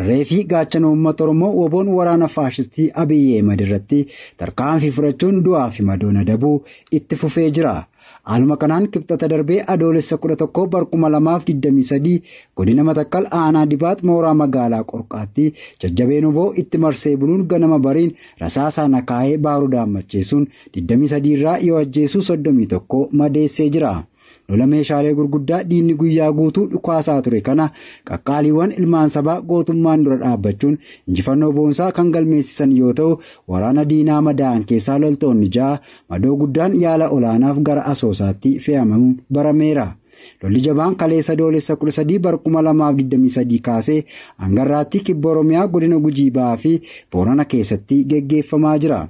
Reefii gaachana uummata Oromoo woboon waraana faashistii abiyyee Ahmad irratti tarkaanfii fudhachuun du'aa fi madoona dabuu itti fufee jira. aaluma kanaan kibxata darbee adoolessa kudha tokkoo barkuma godina matakkal aanaa dibaat mooraa magaalaa qorqaatti jajjabeen oboo itti marsee buluun ganama bariin rasaasaa akaa'ee baarudaan macheessuun digdamii irraa yoo ajjeesuu soddomii madeessee jira. lola meeshaalee gurguddaa diinni guyyaa guutuu dhukaasaa ture kana qaqqaaliiwwan ilmaan sabaa gootummaan dura dhaabbachuun injifannoo boonsaa kan galmeessisan yoo ta'u waraana diinaa madaan keessaa loltoonni ja'a madoo guddaan yaala olaanaaf gara asoosaatti fe'amamuun barameera. lolli jabaan kaleessa doolessa 13 bar 2023 kaasee hangarraattii kibba oromiyaa godina gujii ba'aa fi boorana keessatti geggeeffamaa jira.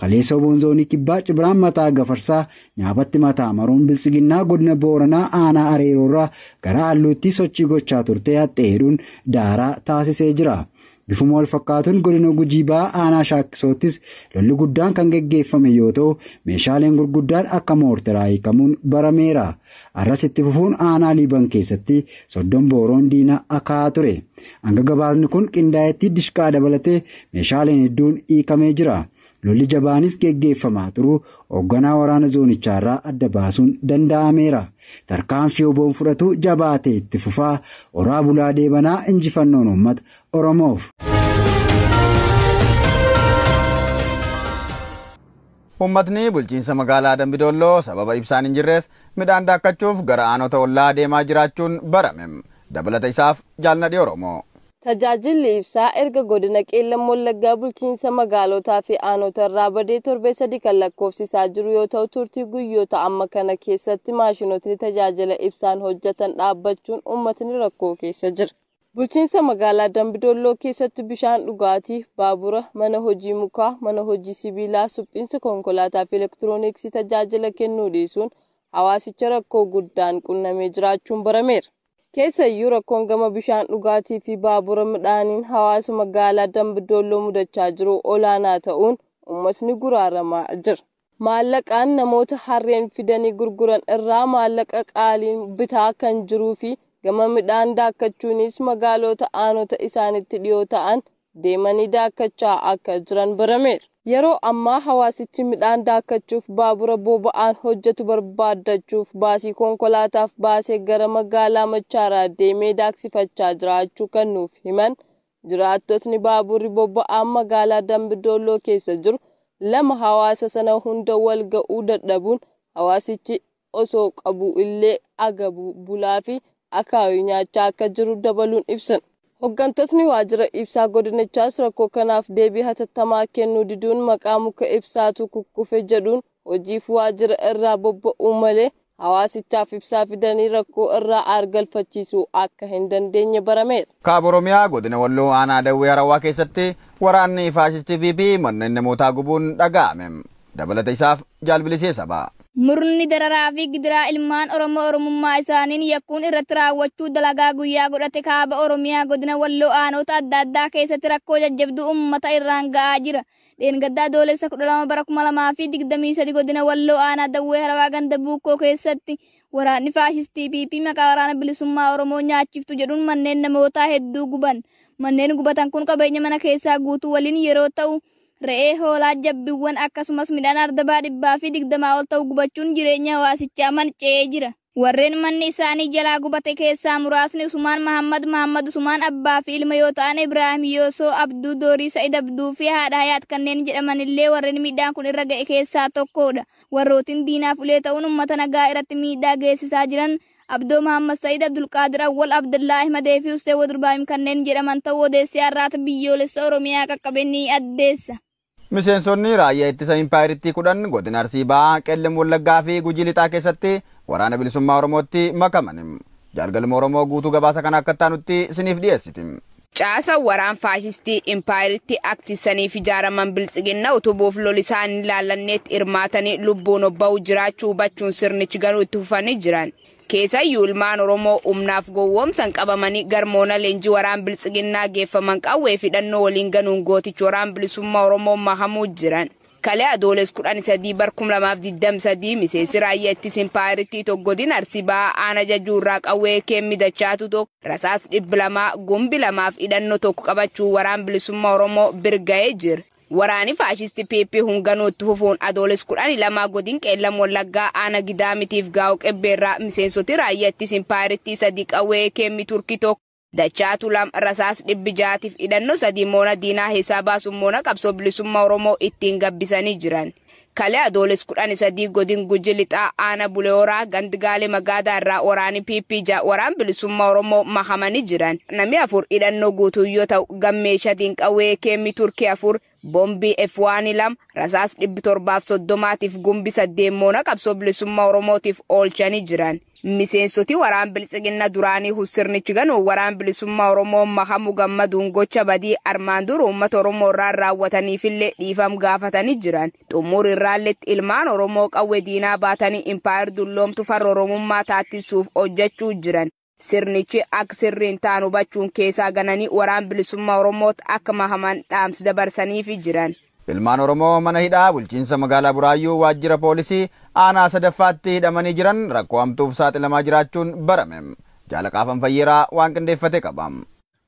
kaleessa obonzoonii Kibbaa Cibiraan Mataa Gafarsaa nyaabatti mataa maruun bilsiginnaa godina Booranaa aanaa Areeroo irraa gara halluutti sochii gochaa turte haxxee hidhuun daaraa taasisee jira. Bifuma wal fakkaatuun godina Gujii baha aanaa Shaakkisoottis lolli guddaan kan geggeeffame yoo ta'u, meeshaaleen gurguddaan akka moortiraa hiikamuun barameera. Arras itti fufuun aanaa Liiban keessatti soddon booroon diina akaa'aa ture. anga gabaasni kun qindaa'etti dishqaa dabalatee meeshaaleen hedduun hiikamee jira. lolli jabaanis geggeeffamaa turuu hoogganaa waraana zoonichaa irraa adda baasuun danda'ameera tarkaanfii oboon fudhatu jabaatee itti fufaa oraa bulaa deebanaa injifannoon uummata oromoof. Uummatni bulchiinsa magaalaa Dambidolloo sababa ibsaan hin jirreef midhaan daakkachuuf gara aanota ollaa deemaa jiraachuun barame. Dabalata isaaf jaalnadhi Oromoo. Tajaajilli ibsaa erga godina qeellan wallaggaa bulchiinsa magaalotaa fi aanota irraa badee torba sadii kan lakkoofsisaa jiru yoo ta'u turtii guyyoota amma kana keessatti maashinootni tajaajila ibsaan hojjetan dhaabbachuun uummatni rakkoo keessa jira. Bulchiinsa magaalaa Dambidolloo keessatti bishaan dhugaatii, baabura, mana hojii mukaa, mana hojii sibiilaa, suphiinsa konkolaataa fi elektirooniksii tajaajila kennuu dhiisuun hawaasicha rakkoo guddaan qunnamee jiraachuun barameera. iyyuu rakkoon gama bishaan dhugaatii fi baabura midhaaniin hawaasa magaalaa Dambiddolloo mudachaa jiru olaanaa ta'uun uummatni guraaramaa jira. Maallaqaan namoota harreen fidanii gurguran irraa maallaqa qaaliin bitaa kan jiruu fi gama midhaan daakkachuunis magaalota aanota isaanitti dhiyoo ta'an deemanii daakachaa akka jiran barameera. Yeroo ammaa hawaasichi midhaan daakachuuf baabura boba'aan hojjetu barbaaddachuuf baasii konkolaataaf baasee gara magaalaa Machaaraa deemee daaksifachaa jiraachuu kan nuuf himan jiraattotni baaburri boba'aan magaalaa Dambidolloo keessa jiru lama hawaasa sana hunda wal ga'uu dadhabuun hawaasichi osoo qabu illee aga bulaa fi akaayuu nyaachaa akka jiru dabaluun ibsan. Hooggantootni waajjira ibsaa godinichaas rakkoo kanaaf deebii hatattamaa kennuu diduun maqaa muka ibsaatu kukkufe jedhuun hojiif waajjira irraa bobba'uu malee hawaasichaaf ibsaa fidanii rakkoo irraa argalfachiisu akka hin dandeenye barameera. Kaaba Oromiyaa godina Walloo aanaa Dawwee Harawaa keessatti waraanni faashistii fi manneen namootaa gubuun dhaga'ame. Dabalata isaaf jaalbilisee sabaa. murni dararaa fi gidiraa ilmaan oromoo oromummaa isaaniin yakkuun irratti raawwachuu dalagaa guyyaa godhate kaaba oromiyaa godina walloo aanota adda addaa keessatti rakkoo jajjabduu uummata irraan ga'aa jira. Dheengaddaa Doolessa kudha lama bara kuma lamaa fi digdamii sadi godina walloo aanaa dawwee harawaa ganda buukkoo keessatti waraanni faashistii PP maqaa waraana bilisummaa oromoo nyaachiftu jedhuun manneen namootaa hedduu guban. Manneen gubatan kun qabeenya mana keessaa guutuu waliin yeroo ta'u. re'ee hoolaa jabbiiwwan akkasumas midhaan ardabaa dhibbaa fi digdamaa ol ta'u gubachuun jireenya hawaasichaa manca'ee jira. Warreen manni isaanii jalaa gubate keessaa muraasni Usumaan Mahammad Mahammad Usumaan abbaa fi ilma yoo ta'an Ibraahim Yoosoo Abduu Doorii Sa'id Abduu fi haadha Hayaat kanneen jedhaman illee warreen miidhaan kun irra ga'e keessaa tokkodha. Warrootiin diinaaf ulee ta'uun uummata nagaa irratti miidhaa geessisaa jiran Abdoo Mahammad Sa'id Abdulqaadir Awwal Abdullaa Ahmadee fi Usee Wadurbaayim kanneen jedhaman ta'uu odeessee har'aata biyyoolessa Oromiyaa qaqqabanii addeessa. Miseensonni raayyaa ittisa impaayiriitti kudhan godina Arsii ba'a Qeellan Wallaggaa fi Gujii Lixaa keessatti waraana bilisummaa Oromootti makaman. Jaalgalma Oromoo guutuu gabaasa kana akka taanutti isiniif dhiyeessiti. Caasa waraan faashistii impaayiritti aktisaniif ijaaraman biltsiginna utubuuf lol isaan ilaalanneet hirmaatanii lubbuun obba'u jiraachuu hubachuun sirnichi garuu itti fufanii jiran. Keessayyuu ilmaan Oromoo humnaaf gowwoomsan qabamanii garmoona leenjii waraan biltsiginnaa geeffaman qawwee hidhannoo waliin ganuun gooticha waraan bilisummaa Oromoo mahamuu jiran. Kalee Adooles kudhan sadii bar lamaaf digdam sadii miseensi raayyaa ittisin paaritii tokkodin arsii ba'aa qawwee keemmidachaatu midachaatu tokko rasaas dhibbilamaa lamaa gumbi lamaaf hidhannoo tokko qabachuu waraan bilisummaa Oromoo birga'ee jira. Waraani faashisti PP hunganootti fufuun adooles kudhanii lamaa godin qeellan wallaggaa aana gidaa mitiif gaa'u qebbeerraa miseensoti raayyatti simpaarittii sadii qawwee keemmi turkii tokko dachaa tulam rasaas dhibbi jaatiif hidhannoo sadii moona diinaa heesaa baasuun moona qabsoo bilisummaa oromoo ittiin gabbisanii jiran. Kalee adooles kudhanii sadii godin guji lixaa aana buleeraa gandigaalee magaadaa irraa waraanii PP waraan bilisummaa oromoo jiran. Namni afur hidhannoo guutuu yoo ta'u gammee boombii F1 rasaas dhibbi torbaaf soddomaatiif gumbisa saddeemmoona qabsoo bilisummaa Oromootiif oolchani jiran. Miseensoti waraan duraanii waraan bilisummaa Oromoo mahamu gammaduun gocha badii armaan dura uummata Oromoo irraan raawwataniifillee dhiifam gaafatanii jiran. Xumur irraalletti ilmaan Oromoo qawwee diinaa baatanii Impaayir dulloomtu farra Oromummaa taatisuuf hojjechuu jiran. sirnichi akka sirriin ta'an hubachuun keessaa gananii waraan bilisummaa oromooti akka mahaman dhaamsi dabarsaniif jiran. Ilmaan Oromoo mana hidhaa bulchiinsa magaalaa Buraayyuu waajjira poolisii aanaa sadaffaatti hidhamanii jiran rakkoo hamtuuf saaxilamaa jiraachuun barame. Jaalaqaa Fanfayyeeraa waan qindeeffate qaba.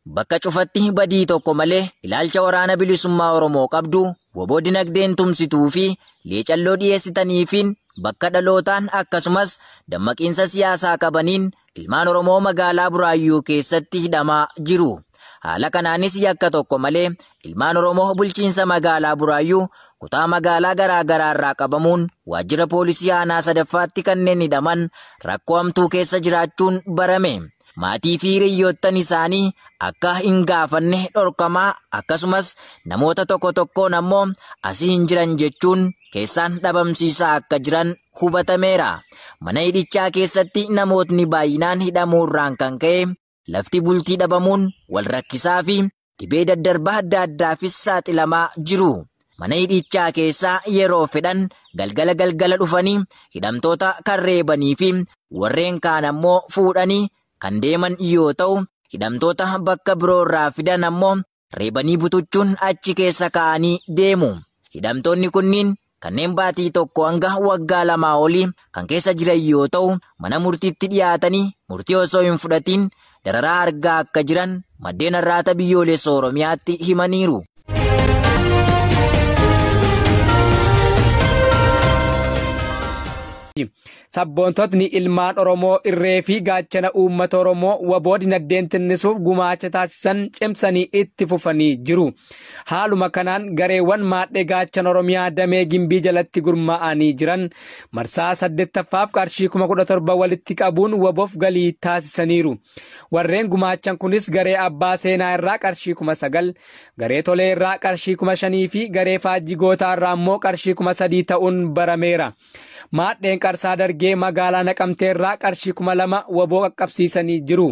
Bakka cufatti badii tokko malee ilaalcha waraana bilisummaa Oromoo qabdu woboo dinagdeen tumsituu fi leecalloo dhiyeessitaniifiin bakka dhalootaan akkasumas dammaqiinsa siyaasaa qabaniin ilmaan Oromoo magaalaa Buraayyuu keessatti hidhamaa jiru. Haala kanaanis yakka tokko malee ilmaan Oromoo bulchiinsa magaalaa Buraayyuu kutaa magaalaa garaa garaa irraa qabamuun waajjira poolisii aanaa sadaffaatti kanneen hidhaman rakkoo hamtuu keessa jiraachuun barame. maatii fi hiriyoottan isaanii akka hin gaafanne dhorkamaa akkasumas namoota tokko tokkoon ammoo asii hin jiran jechuun keessaan dhabamsiisaa akka jiran hubatameera. Mana hidhichaa keessatti namootni baay'inaan hidhamuurraan kan ka'e lafti bultii dhabamuun wal rakkisaa fi dhibee daddarbaa adda addaafis saaxilamaa jiru. Mana hidhichaa keessaa yeroo fedhan galgala galgala dhufanii hidhamtoota kan reebanii fi warreen kaan ammoo fuudhanii kan deeman yoo ta'u hidhamtoota bakka biroo irraa fidan ammoo reebanii butuchuun achi keessa ka'anii deemu. Hidhamtoonni kunniin kanneen baatii tokko hanga waggaa lamaa olii kan keessa jiran yoo ta'u mana murtiitti dhiyaatanii murtii osoo hin fudhatiin dararaa argaa akka jiran maddeen arraata biyyoolessa Oromiyaatti himaniiru. sabboontootni ilmaan Oromoo irree fi gaachana uummata Oromoo waboo dinaddeen tinnisuuf gumaacha taasisan cimsanii itti fufanii jiru. Haaluma kanaan gareewwan maadhee gaachan Oromiyaa damee gimbii jalatti gurmaa'anii jiran marsaa saddeettaffaaf qarshii kuma walitti qabuun waboof galii taasisaniiru. Warreen gumaachan kunis garee abbaa seenaa irraa qarshii kuma garee tolee irraa qarshii kuma fi garee faajjii faajjigootaa irraa immoo qarshii kuma sadii ta'uun barameera. Maadheen qarsaa dargee. magaalaa naqamtee irraa qarshii kuma lama waboo qaqqabsiisanii jiru.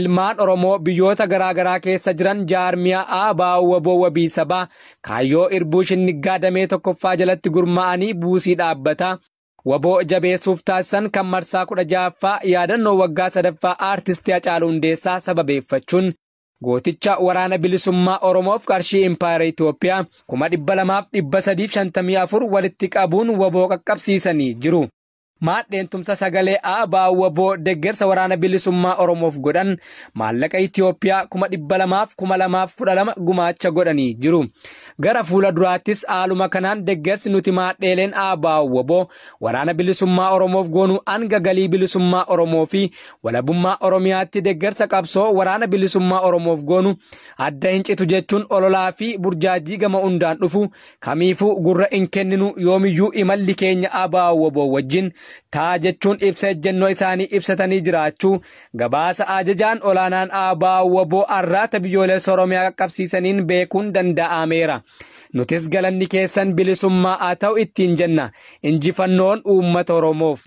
Ilmaan Oromoo biyyoota garaagaraa keessa jiran jaarmiyaa Abaa'u waboo wabii sabaa kaayyoo irbuu shinniggaa gaadamee tokkoffaa jalatti gurmaa'anii buusii dhaabbata. Waboo jabeessuuf taasisan kan marsaa kudha ja'affaa yaadannoo waggaa sadaffaa aartistii hacaalu Hundeessaa sababeeffachuun gooticha waraana bilisummaa Oromoof qarshii Impaayera Itoophiyaa kuma dhibba lamaaf dhibba sadiif shantamii afur walitti qabuun waboo qaqqabsiisanii jiru. maadheentumsa sagalee aabaawwa boo deggersa waraana bilisummaa oromoof godhan maallaqa itiyoophiyaa kuma dhibba lamaaf kuma gumaacha godhanii jiru gara fuula duraattis haaluma kanaan deggersi nuti maadheeleen aabaawwa boo waraana bilisummaa oromoof goonuu hanga galii bilisummaa oromoo fi walabummaa oromiyaatti deggersa qabsoo waraana bilisummaa oromoof goonuu adda hin citu jechuun ololaa fi burjaajii gama hundaan dhufu kamiifuu gurra hin kenninu yoomiyyuu imalli keenya aabaawwa wajjin. Ta'a jechuun ibsa ejjennoo isaanii ibsatanii jiraachuu gabaasa ajajaan olaanaan abaawwa boo'arraata biyyoolessa Oromiyaa qaqqabsiisaniin beekuun danda'ameera. Nutis galanni keessan bilisummaa haa ta'u ittiin jenna. Injifannoon uummata Oromoof.